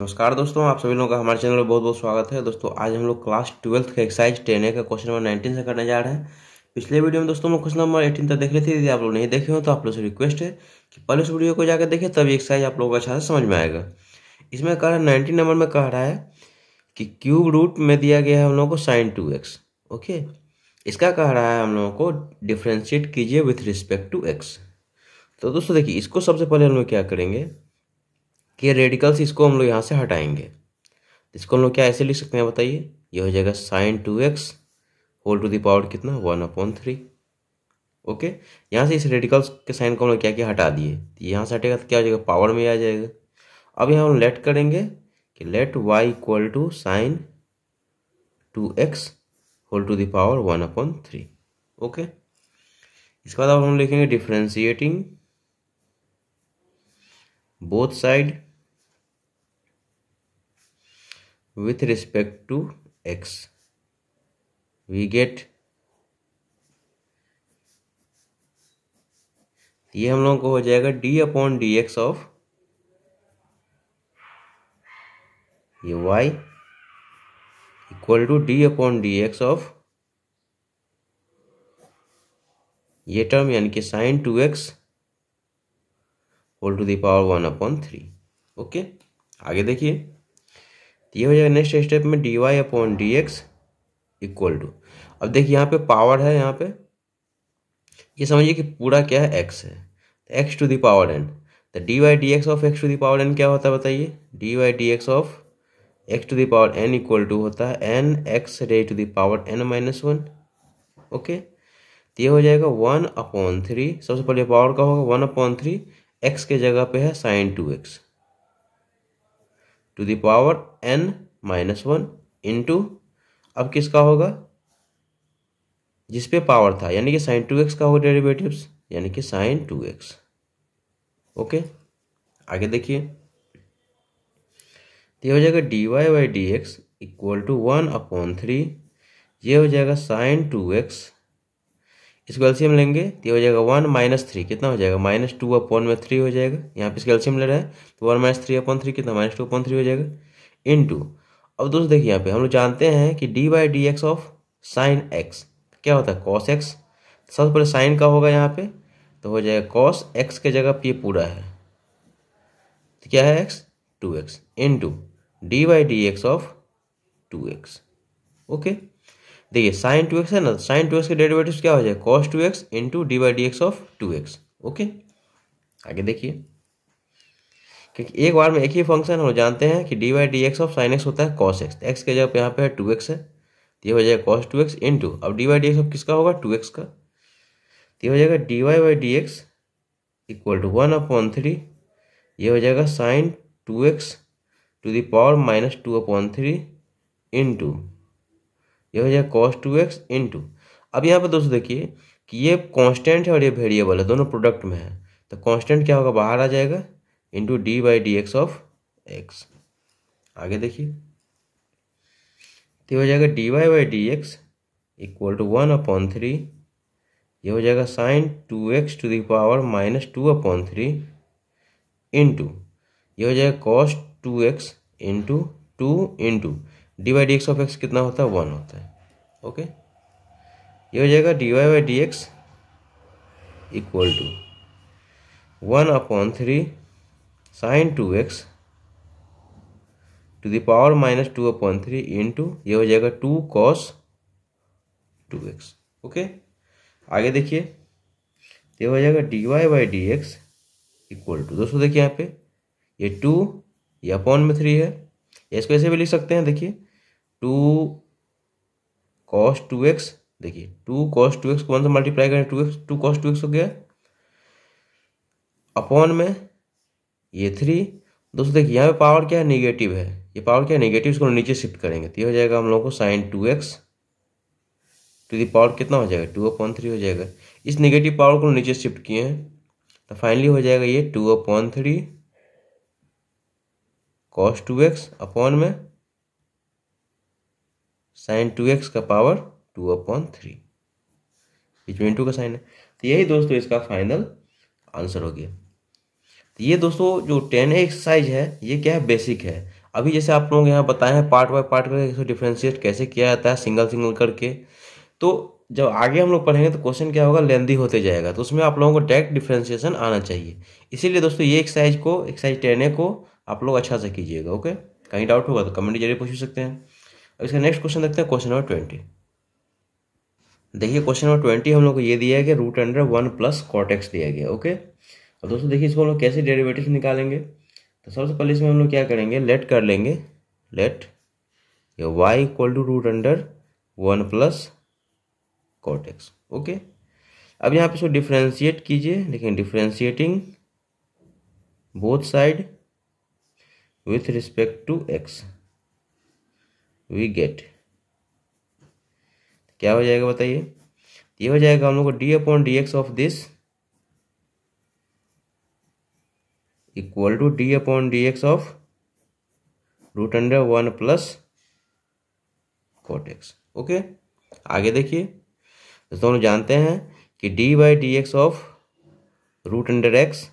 नमस्कार दोस्तों आप सभी लोगों का हमारे चैनल में बहुत बहुत स्वागत है दोस्तों आज हम लोग क्लास ट्वेल्थ का एक्साइज टेन ए का क्वेश्चन नंबर नाइनटीन से करने जा रहे हैं पिछले वीडियो में दोस्तों हम क्वेश्चन नंबर एटीन तक देख रहे थे यदि आप लोग नहीं देखे हो तो आप लोग से रिक्वेस्ट है कि पहले उस वीडियो को जाकर देखें तभी एक्साइज आप लोगों को अच्छा से समझ में आएगा इसमें कह रहा है नाइनटीन नंबर में कह रहा है कि क्यूब रूट में दिया गया है हम लोगों को साइन टू एक्स ओके इसका कह रहा है हम लोगों को डिफ्रेंशिएट कीजिए विथ रिस्पेक्ट टू एक्स तो दोस्तों देखिए इसको सबसे पहले हम लोग क्या करेंगे कि रेडिकल्स इसको हम लोग यहाँ से हटाएंगे इसको हम लोग क्या ऐसे लिख सकते हैं बताइए ये हो जाएगा sine two x whole to the power कितना वन अपॉन थ्री ओके यहाँ से इस रेडिकल्स के साइन को हम लोग क्या क्या हटा दिए तो यहाँ से हटेगा तो क्या हो जाएगा पावर में आ जाएगा अब यहाँ हम लेट करेंगे कि let y equal to sine two x whole to the power one upon three okay इसके बाद अब हम लिखेंगे differentiating both side with respect to x we get ये हम लोगों को हो जाएगा d upon d x of ये y equal to d upon d x of ये टर्म यानी कि sine two x whole to the power one upon three okay आगे देखिए तो ये हो जाएगा नेक्स्ट स्टेप में d y upon d x equal to अब देखिए यहाँ पे पावर है यहाँ पे ये समझिए कि पूरा क्या है एक्स है एक्स टू दावर एन तो d y d x of x to the power n क्या होता है बताइए d y d x of x to the power n equal to होता है एन एक्स रे to the power n minus one okay तो ये हो जाएगा वन अपॉन थ्री सबसे पहले पावर का होगा वन अपॉन थ्री एक्स के जगह पे है sine two x to the power n minus one into अब किसका होगा जिस पे पावर था यानी कि साइन टू एक्स का होगा डेरिवेटिव्स यानी कि साइन टू एक्स ओके आगे देखिए तो ये हो जाएगा d y by d x equal to one upon three ये हो जाएगा साइन टू एक्स इसको एल्सियम लेंगे तो ये हो जाएगा वन माइनस थ्री कितना हो जाएगा माइनस टू अपॉन में थ्री हो जाएगा यहाँ पे इसका एल्सियम ले रहे हैं तो one minus three upon three कितना माइनस टू अपॉन थ्री हो जाएगा इन टू अब दोस्तों देखिए यहाँ पे हम लोग जानते हैं कि d by d x of sine x क्या होता है कॉस एक्स सबसे पहले साइन का होगा यहाँ पे तो हो जाएगा कॉस एक्स के जगह पे पूरा है तो क्या है x two x into d y d x of two x okay देखिए साइन टू एक्स है ना साइन टू एक्स के डेरिवेटिव क्या हो जाए cos two x into d y d x of two x okay आगे देखिए क्योंकि एक बार में एक ही फंक्शन हम जानते हैं कि d y d x of sine x होता है कॉस एक्स एक्स के जगह यहाँ पे है टू एक्स है तो ये हो जाएगा कॉस टू एक्स इंटू अब d y d x of किसका होगा टू एक्स का तो ये हो जाएगा d y by d x equal to one upon three ये हो जाएगा sine two x to power minus two upon three into ये हो जाएगा कॉस टू एक्स इंटू अब यहाँ पर दोस्तों देखिए कि ये कांस्टेंट है और ये वेरिएबल है दोनों प्रोडक्ट में है तो कांस्टेंट क्या होगा बाहर आ जाएगा into d by d x of x आगे देखिए तो हो जाएगा d y by d x equal to one upon three ये हो जाएगा sine two x to the power minus two upon three into ये हो जाएगा cos two x into two into d y d x of x कितना होता है one होता है ओके ये हो जाएगा d y by d x equal to one upon three sine two x to the power minus two upon three into ये हो जाएगा two cos two x okay आगे देखिए ये हो जाएगा d y by d x equal to दोस्तों देखिए यहाँ पे ये टू ये अपॉन में थ्री है इसको ऐसे भी लिख सकते हैं देखिए टू कॉस टू एक्स देखिए टू कॉस टू एक्स कौन सा मल्टीप्लाई करें two x two cos two x हो गया अपॉन में ये थ्री दोस्तों देखिए यहाँ पे पावर क्या है निगेटिव है ये पावर क्या है निगेटिव इसको नीचे शिफ्ट करेंगे तो ये हो जाएगा हम लोग को sine two x to the power कितना हो जाएगा टू अपॉन थ्री हो जाएगा इस निगेटिव पावर को नीचे शिफ्ट किए हैं तो फाइनली हो जाएगा ये two upon three cos two x upon में साइन टू एक्स का पावर टू अपॉन थ्री बीच में टू का साइन है तो यही दोस्तों इसका फाइनल आंसर हो गया तो ये दोस्तों जो टेन एक्सरसाइज है ये क्या है बेसिक है अभी जैसे आप लोग यहाँ बताए हैं पार्ट बाय पार्ट करके इसको डिफ्रेंशिएट कैसे किया जाता है सिंगल सिंगल करके तो जब आगे हम लोग पढ़ेंगे तो क्वेश्चन क्या होगा लेंदी होते जाएगा तो उसमें आप लोगों को डायरेक्ट डिफ्रेंशिएशन आना चाहिए इसीलिए दोस्तों ये एक्सरसाइज को एक्सरसाइज टेन ए को आप लोग अच्छा से कीजिएगा ओके कहीं डाउट होगा तो कमेंट जरिए पूछ सकते हैं अब इसका नेक्स्ट क्वेश्चन देखते हैं क्वेश्चन नंबर ट्वेंटी देखिए क्वेश्चन नंबर ट्वेंटी हम लोग को ये दिया गया root under one plus cot x दिया गया ओके और दोस्तों देखिए इसको हम लोग कैसे डेरिवेटिव निकालेंगे तो सबसे पहले इसमें हम लोग क्या करेंगे लेट कर लेंगे लेट ये y equal to root under one plus cot x okay अब यहाँ पे इसको डिफ्रेंशिएट कीजिए लेकिन differentiating both side with respect to x we get क्या हो जाएगा बताइए ये हो जाएगा हम लोग को d upon d x of this equal to d upon d x of root under one plus cot x okay आगे देखिए तो दोस्तों जानते हैं कि d by d x of root under x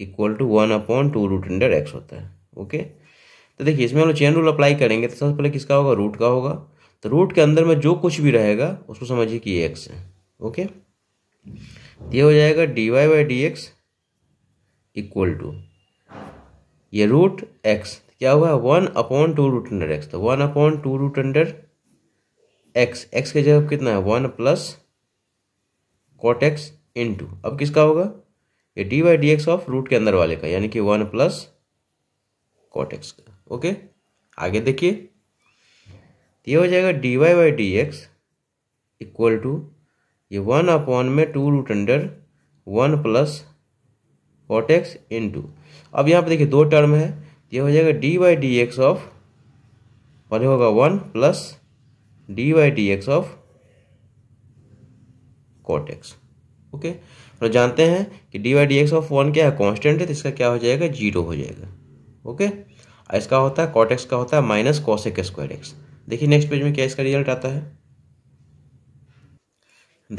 equal to one upon two root under x होता है okay तो देखिए इसमें हम लोग चेन रूल अप्लाई करेंगे तो सबसे पहले किसका होगा रूट का होगा तो रूट के अंदर में जो कुछ भी रहेगा उसको समझिए कि एक्स है ओके तो ये हो जाएगा d y by d x equal to ये रूट एक्स तो क्या हुआ one upon two root under x तो one upon two root under x x के जगह कितना है one plus cot x into अब किसका होगा ये d y d x of root के अंदर वाले का यानी कि वन प्लस कॉटेक्स का ओके आगे देखिए ये हो जाएगा d y by d x equal to ये वन अपॉन में two root under one plus cot x into अब यहाँ पे देखिए दो टर्म है ये हो जाएगा d y d x of और ये होगा one plus d y d x of cot x okay और जानते हैं कि d y d x of one क्या है कॉन्स्टेंट है तो इसका क्या हो जाएगा जीरो हो जाएगा ओके इसका होता है कॉटेक्स का होता है माइनस कॉसिक स्क्वायर एक्स देखिए नेक्स्ट पेज में क्या इसका रिजल्ट आता है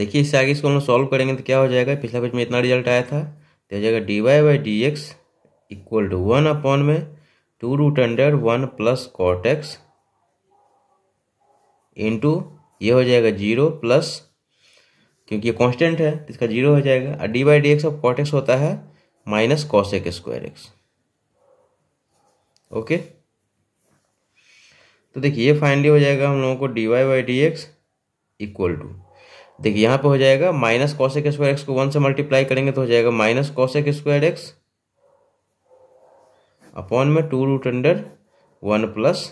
देखिए इससे आगे इसको हम लोग सॉल्व करेंगे तो क्या हो जाएगा पिछले पेज में इतना रिजल्ट आया था तो हो जाएगा d y by d x equal to one upon में two root under one plus cot x into ये हो जाएगा जीरो प्लस क्योंकि ये कॉन्स्टेंट है तो इसका जीरो हो जाएगा और d by d x of cot x होता है minus cosec square x okay तो देखिए ये फाइनली हो जाएगा हम लोगों को d y by d x equal to देखिए यहाँ पे हो जाएगा माइनस एक स्क्वायर एक्स को वन से मल्टीप्लाई करेंगे तो हो जाएगा माइनस एक स्क्वायर एक्स अपॉन में two root under one plus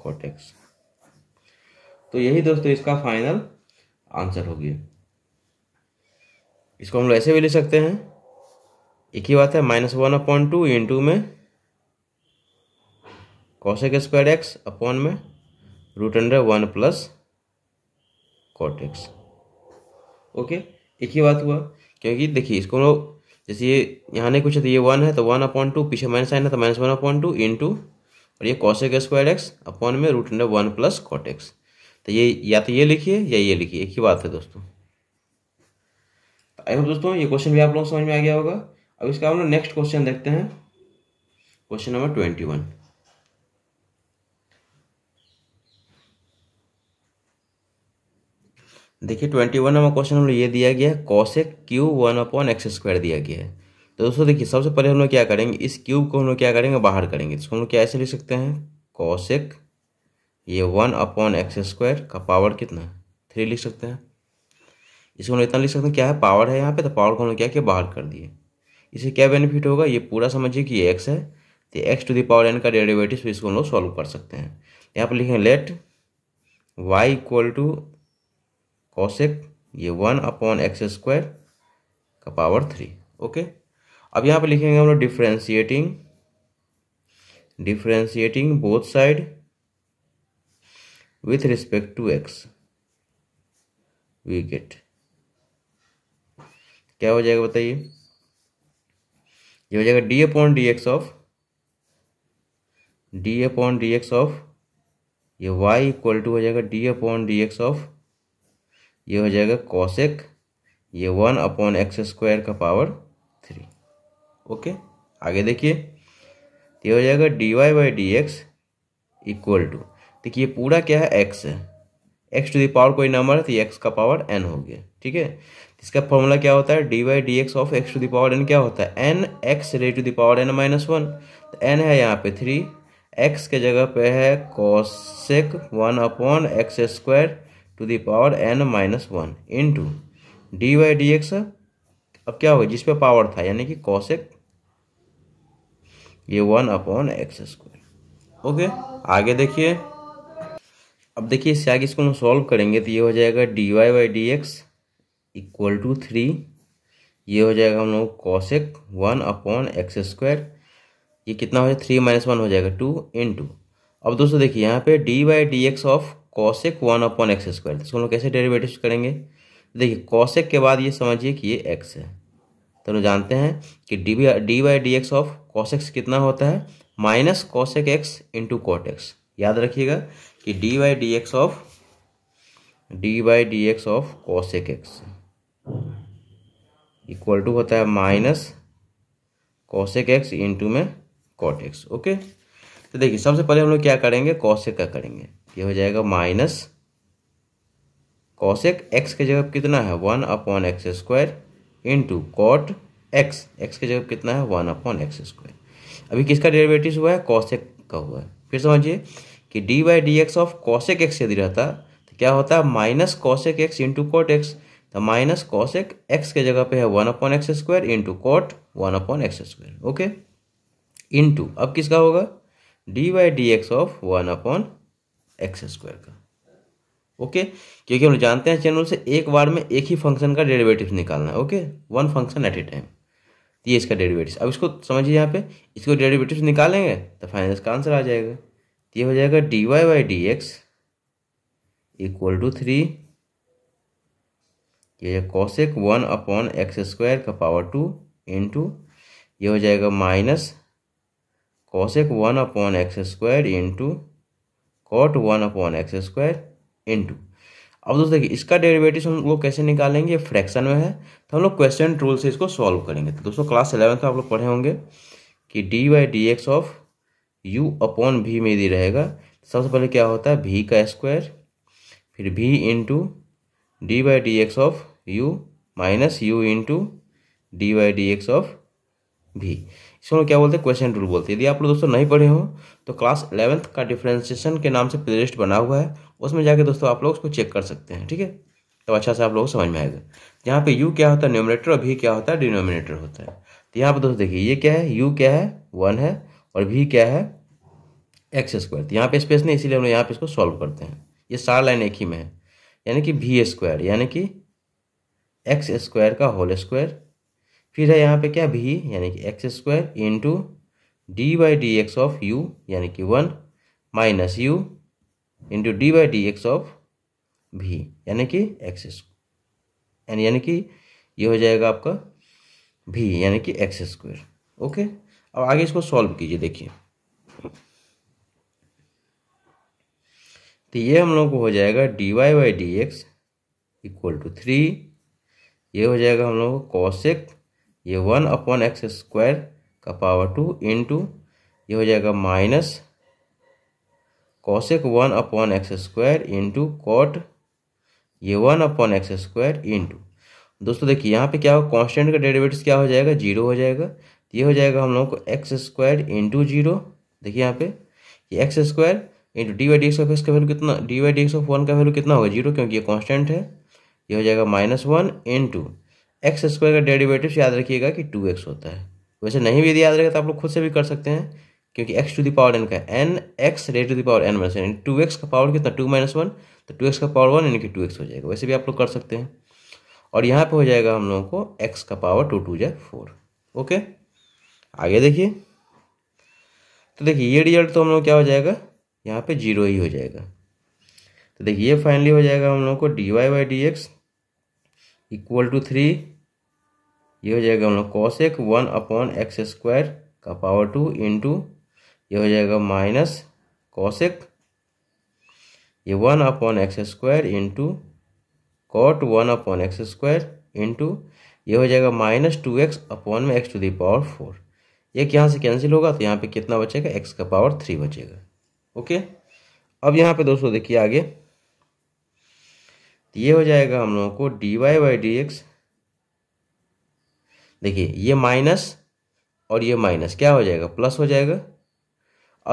cot x तो यही दोस्तों इसका फाइनल आंसर हो गया इसको हम लोग ऐसे भी ले सकते हैं एक ही बात है minus one upon two into में कॉशेक स्क्वायर एक्स अपॉन में root under one plus cot x okay एक ही बात हुआ क्योंकि देखिए इसको लोग जैसे ये यहाँ नहीं कुछ है तो ये वन है तो वन अपॉन टू पीछे माइनस आइन है तो minus one upon two into और ये कॉशेक स्क्वायर एक्स अपॉन में root under one plus cot x तो ये या तो ये लिखिए या ये लिखिए एक ही बात है दोस्तों आई होप दोस्तों ये क्वेश्चन भी आप लोग समझ में आ गया होगा अब इसका हम लोग नेक्स्ट क्वेश्चन देखते हैं क्वेश्चन नंबर ट्वेंटी वन देखिए ट्वेंटी वन नंबर क्वेश्चन हम लोग ये दिया गया है cosec cube one upon x square दिया गया है तो दोस्तों देखिए सबसे पहले हम लोग क्या करेंगे इस क्यूब को हम लोग क्या करेंगे बाहर करेंगे इसको हम लोग क्या ऐसे लिख सकते हैं कॉशेक ये वन अपॉन एक्स स्क्वायर का पावर कितना थ्री लिख सकते हैं इसको हम लोग इतना लिख सकते हैं क्या है पावर है यहाँ पर तो पावर को हम लोग क्या किया बाहर कर दिए इसे क्या बेनिफिट होगा ये पूरा समझिए कि ये एक्स है तो एक्स टू दावर एन का डेरिवेटिव इसको हम लोग सॉल्व कर सकते हैं यहाँ पर लिखेंगे let y equal to cosec ये वन अपॉन एक्स स्क्वायर का पावर थ्री ओके अब यहाँ पे लिखेंगे हम लोग differentiating differentiating both side with respect to x we get क्या हो जाएगा बताइए ये हो जाएगा d upon d x of d upon d x of ये वाई इक्वल टू हो जाएगा d upon d x of ये हो जाएगा कॉसेक ये वन अपॉन एक्स स्क्वायर का पावर थ्री ओके आगे देखिए ये हो जाएगा d y by d x equal to देखिए पूरा क्या है एक्स है एक्स टू दावर कोई नंबर है तो एक्स का पावर एन हो गया ठीक है इसका फॉर्मूला क्या होता है d y d x of x to the power n क्या होता है एन एक्स रे to the power n minus one तो एन है यहाँ पे थ्री एक्स के जगह पे है cosec one upon x square to the power n minus one into d y d x अब क्या हुआ जिसपे पावर था यानी कि कौशिक ये one upon x square okay आगे देखिए अब देखिए इससे आगे इसको हम सॉल्व करेंगे तो ये हो जाएगा d y by d x equal to three ये हो जाएगा हम लोग cosec one upon x square ये कितना हो जाएगा थ्री माइनस वन हो जाएगा टू इन टू अब दोस्तों देखिए यहाँ पे d y d x of cosec one upon x square इसको हम लोग कैसे डेरिवेटिव करेंगे देखिए कॉशेक के बाद ये समझिए कि ये एक्स है तो हम जानते हैं कि d d by d x of cosec x कितना होता है minus cosec x into cot x याद रखिएगा कि d by d x of d by d x of cosec x equal to होता है माइनस कॉशेक एक्स इंटू में cot x okay तो देखिए सबसे पहले हम लोग क्या करेंगे कॉशेक का करेंगे ये हो जाएगा माइनस कॉशेक एक्स के जगह कितना है one upon x square into cot x x के जगह कितना है वन अपॉन एक्स स्क्वायर अभी किसका डेरिवेटिव हुआ है कॉशेक का हुआ है फिर समझिए कि d by d x of cosec x यदि रहता तो क्या होता है minus cosec x into cot x तो माइनस कॉशेक एक्स के जगह पे है one upon x square into cot one upon x square okay into अब किसका होगा d by d x of one upon x square का ओके क्योंकि हम जानते हैं चैनल से एक बार में एक ही फंक्शन का डेरिवेटिव निकालना है okay one function at a time ये इसका डेरिवेटिव अब इसको समझिए यहाँ पे इसको डेरिवेटिव निकालेंगे तो फाइनल इसका आंसर आ जाएगा तो ये हो जाएगा d y by d x equal to three ये cosec one upon x square का पावर टू इंटू ये हो जाएगा minus cosec one upon x square into cot one upon x square into अब दोस्तों देखिए इसका डेरिवेटिव हम लोग कैसे निकालेंगे फ्रैक्शन में है तो हम लोग क्वेश्चन रूल से इसको सॉल्व करेंगे तो दोस्तों क्लास इलेवन में आप लोग पढ़े होंगे कि d y d x of u upon v में यदि रहेगा सबसे पहले क्या होता है भी का स्क्वायर फिर v into d y d x of u minus u into d y d x of v इसको क्या बोलते हैं क्वेश्चन रूल बोलते हैं यदि आप लोग दोस्तों नहीं पढ़े हो तो क्लास इलेवंथ का डिफ्रेंसिएशन के नाम से प्लेलिस्ट बना हुआ है उसमें जाके दोस्तों आप लोग उसको चेक कर सकते हैं ठीक है तो अच्छा से आप लोगों को समझ में आएगा यहाँ पे यू क्या होता है न्योमिनेटर और भी क्या होता है डिनोमिनेटर होता है तो यहाँ पर दोस्तों देखिए ये क्या है यू क्या है वन है और भी क्या है एक्स स्क्वायर तो यहाँ पे स्पेस नहीं इसीलिए हम लोग यहाँ पे इसको सॉल्व करते हैं ये सारा लाइन एक ही में है यानी कि भी स्क्वायर यानी कि एक्स स्क्वायर का होल स्क्वायर फिर है यहाँ पे क्या भी यानी कि x square into d by d x of u यानी कि one minus u into d by d x of v यानी कि एक्स एंड यानी कि ये हो जाएगा आपका भी यानी कि एक्स स्क्वायर ओके अब आगे इसको सॉल्व कीजिए देखिए तो ये हम लोग को हो जाएगा d y by d x equal to three ये हो जाएगा हम लोग को कॉसेक ये वन अपॉन एक्स स्क्वायर का पावर टू इंटू ये हो जाएगा minus cosec one upon x square into cot ये one upon x square into दोस्तों देखिए यहाँ पे क्या होगा कॉन्स्टेंट का डेरिवेटिव क्या हो जाएगा जीरो हो जाएगा तो ये हो जाएगा हम लोगों को एक्स स्क्वायर इंटू जीरो देखिए यहाँ पे ये x square into d y d x of x का वैल्यू कितना d y d x of one का वैल्यू कितना होगा जीरो क्योंकि ये कॉन्स्टेंट है ये हो जाएगा minus one into x square का डेरिवेटिव याद रखिएगा कि टू एक्स होता है वैसे नहीं भी यदि याद रखेगा तो आप लोग खुद से भी कर सकते हैं क्योंकि x to the power n का n x raised to the power n minus two x का पावर कितना टू माइनस वन तो टू एक्स का पावर वन यानी कि टू एक्स हो जाएगा वैसे भी आप लोग कर सकते हैं और यहाँ पे हो जाएगा हम लोगों को एक्स का पावर टू टू जाए फोर ओके आगे देखिए तो देखिए ये रिजल्ट तो हम लोग क्या हो जाएगा यहाँ पे जीरो ही हो जाएगा तो देखिए ये फाइनली हो जाएगा हम लोग को d y by d x equal to three ये हो जाएगा हम लोग cosec one upon x square का पावर टू इंटू ये हो जाएगा माइनस कॉस एक ये one upon x square into cot one upon x square into ये हो जाएगा माइनस टू एक्स अपॉन में x to the power four एक यहाँ से कैंसिल होगा तो यहाँ पे कितना बचेगा एक्स का पावर थ्री बचेगा ओके अब यहाँ पे दोस्तों देखिए आगे ये हो जाएगा हम लोगों को d y by d x देखिए ये माइनस और ये माइनस क्या हो जाएगा प्लस हो जाएगा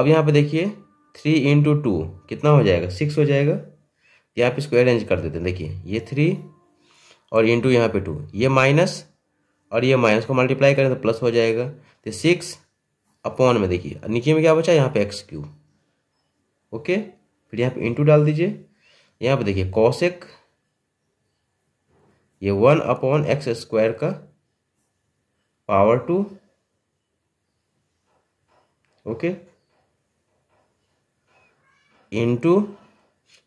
अब यहाँ पे देखिए थ्री इंटू टू कितना हो जाएगा सिक्स हो जाएगा यहाँ पे इसको अरेंज कर देते हैं देखिए ये थ्री और इंटू यहाँ पे टू ये माइनस और ये माइनस को मल्टीप्लाई करें तो प्लस हो जाएगा तो सिक्स अपॉन में देखिए नीचे में क्या बचा यहाँ पे एक्स क्यू ओके फिर यहाँ पे इंटू डाल दीजिए यहाँ पे देखिए एक ये वन अपॉन एक्स स्क्वायर का power टू ओके इनटू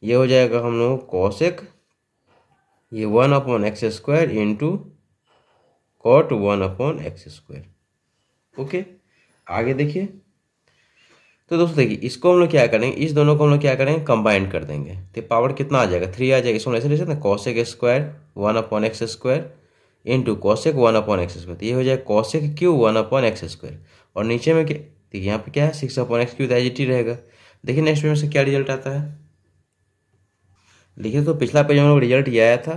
ये हो जाएगा हम लोग कॉशेक ये one upon x square into cot one upon x square okay आगे देखिए तो दोस्तों देखिए इसको हम लोग क्या करेंगे इस दोनों को हम लोग क्या करेंगे कंबाइन कर देंगे तो पावर कितना आ जाएगा थ्री आ जाएगा इसको ऐसे ले सकते हैं cosec square one upon x square into cosec one upon x square तो ये हो जाएगा cosec cube one upon x square और नीचे में क्या देखिए यहाँ पे क्या है six upon x cube as it ही रहेगा देखिए नेक्स्ट पेज से क्या रिजल्ट आता है देखिए तो पिछला पेज में रिजल्ट ये आया था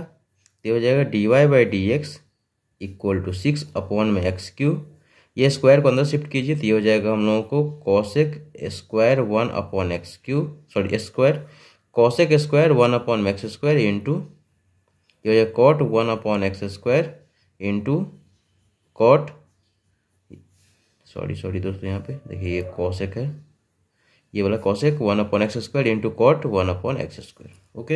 तो हो जाएगा d y by d x equal to six upon में एक्स क्यू ये स्क्वायर को अंदर शिफ्ट कीजिए तो ये हो जाएगा हम लोगों को cosec square one upon x cube sorry square cosec square one upon x square into ये हो जाएगा cot one upon x square into cot sorry sorry दोस्तों यहाँ पे देखिए ये कॉशेक है ये वाला cosec one upon x square into cot one upon x square okay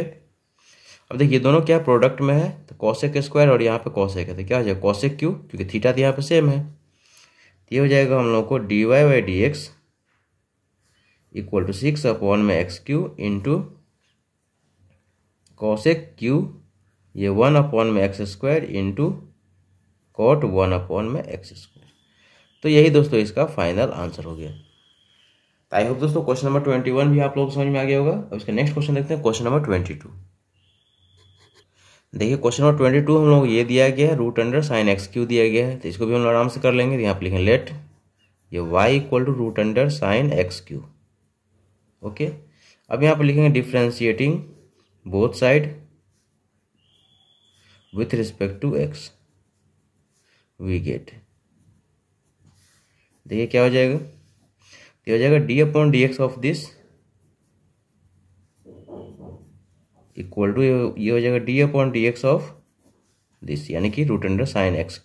अब देखिए दोनों क्या प्रोडक्ट में है तो कॉशेक स्क्वायर और यहाँ पे कॉशेक है तो क्या हो जाएगा कॉशेक क्यू क्योंकि थीटा तो यहाँ पे सेम है तो ये हो जाएगा हम लोग को d y by d x equal to six upon में x cube into cosec cube ये वन अपॉन में x square into cot one upon में एक्स स्क्वायर तो यही दोस्तों इसका फाइनल आंसर हो गया तो आई होप दोस्तों क्वेश्चन नंबर ट्वेंटी वन भी आप लोग समझ में आ गया होगा अब इसका नेक्स्ट क्वेश्चन देखते हैं क्वेश्चन नंबर ट्वेंटी टू देखिए क्वेश्चन नंबर ट्वेंटी टू हम लोग ये दिया गया है root under sine x cube दिया गया है तो इसको भी हम लोग आराम से कर लेंगे तो यहाँ पर लिखें लेट ये y equal to root under sine x cube okay अब यहाँ पर लिखेंगे differentiating both side with respect to x we get देखिए क्या हो जाएगा तो हो जाएगा d upon d x of this equal to ये हो जाएगा d upon d x of this यानी कि root under sine x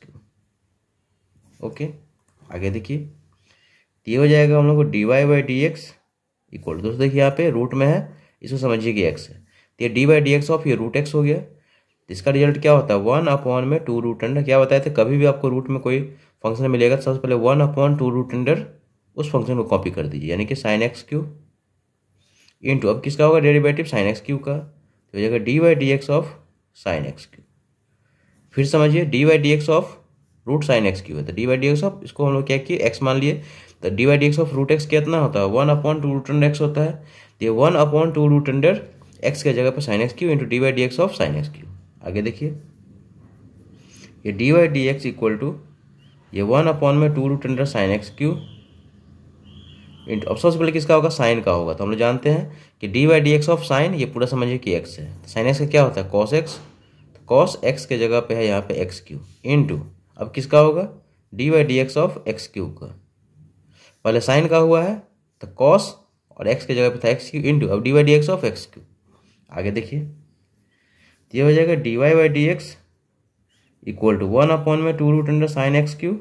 okay आगे देखिए ये हो जाएगा हम लोग को d y by d x equal दोस्तों देखिए यहाँ पे रूट में है इसको समझिए कि एक्स है तो ये d by d x of ये रूट एक्स हो गया इसका रिजल्ट क्या होता है वन अपॉन में टू रूट अंडर क्या बताए थे कभी भी आपको रूट में कोई फंक्शन मिलेगा तो सबसे पहले one upon two root under उस फंक्शन को कॉपी कर दीजिए यानी कि साइन एक्स क्यू इंटू अब किसका होगा डेरिवेटिव साइन एक्स क्यू का तो हो जाएगा d y d x of sine x cube फिर समझिए d y d x of root sine x cube है तो d y d x of इसको हम लोग क्या किए एक्स मान लिए तो d y d x of root x कितना होता है one upon two root under x होता है तो ये one upon two root under x की जगह पर sine x cube into d y d x of sine x cube आगे देखिए ये d y d x equal to ये वन अपॉन में two root under sine x cube इंट सबसे पहले किसका होगा साइन का होगा तो हम लोग जानते हैं कि d y d x of sine ये पूरा समझिए कि एक्स है तो साइन एक्स का क्या होता है कॉस एक्स तो कॉस एक्स के जगह पे है यहाँ पे एक्स क्यू इन टू अब किसका होगा d y d x of x cube का पहले साइन का हुआ है तो कॉस और एक्स के जगह पे था एक्स क्यू इंटू अब d y d x of x cube आगे देखिए ये हो जाएगा d y by d x equal to one upon में two root under sine x cube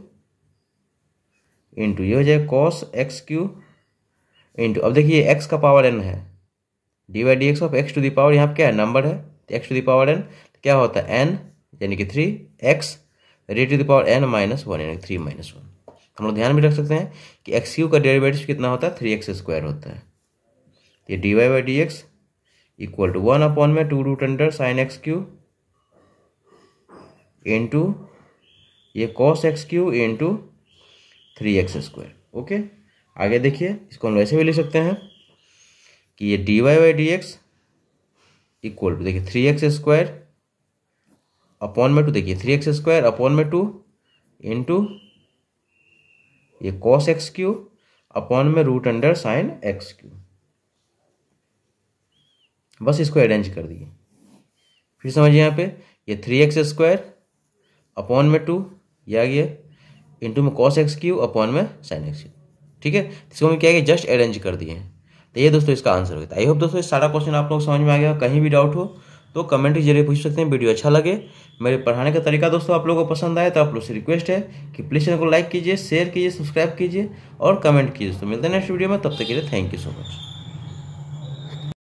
into ये हो जाएगा कॉस एक्स क्यू इंटू अब देखिए एक्स का पावर एन है d y d x of x to the power यहाँ क्या है नंबर है x to the power n क्या होता है एन यानी कि थ्री एक्स रे to the power n minus one यानी थ्री माइनस वन हम लोग ध्यान भी रख सकते हैं कि एक्स क्यू का डेरिवेटिव कितना होता है थ्री एक्स स्क्वायर होता है ये d y by d x equal to one upon में two root under sine x cube into ये cos x cube into three x square okay आगे देखिए इसको हम वैसे भी लिख सकते हैं कि ये d y y d x equal to देखिए थ्री एक्स स्क्वायर अपॉन में टू देखिए थ्री एक्स स्क्वायर अपॉन में टू इन टू ये कॉस एक्स क्यू अपॉन में root under sine x cube बस इसको अरेंज कर दिए फिर समझिए यहाँ पे ये थ्री एक्स स्क्वायर अपॉन में टू ये गया इंटू में कॉस एक्स क्यू अपॉन में साइन एक्स क्यू ठीक है इसको हम क्या किया जस्ट अरेंज कर दिए हैं तो ये दोस्तों इसका आंसर होता है आई होप दोस्तों इस सारा क्वेश्चन आप लोग समझ में आ गया कहीं भी डाउट हो तो कमेंट के जरिए पूछ सकते हैं वीडियो अच्छा लगे मेरे पढ़ाने का तरीका दोस्तों आप लोगों को पसंद आए तो आप लोग से रिक्वेस्ट है कि प्लीज़ चैनल को लाइक कीजिए शेयर कीजिए सब्सक्राइब कीजिए और कमेंट कीजिए दोस्तों मिलते हैं नेक्स्ट वीडियो में तब तक के लिए थैंक यू सो मच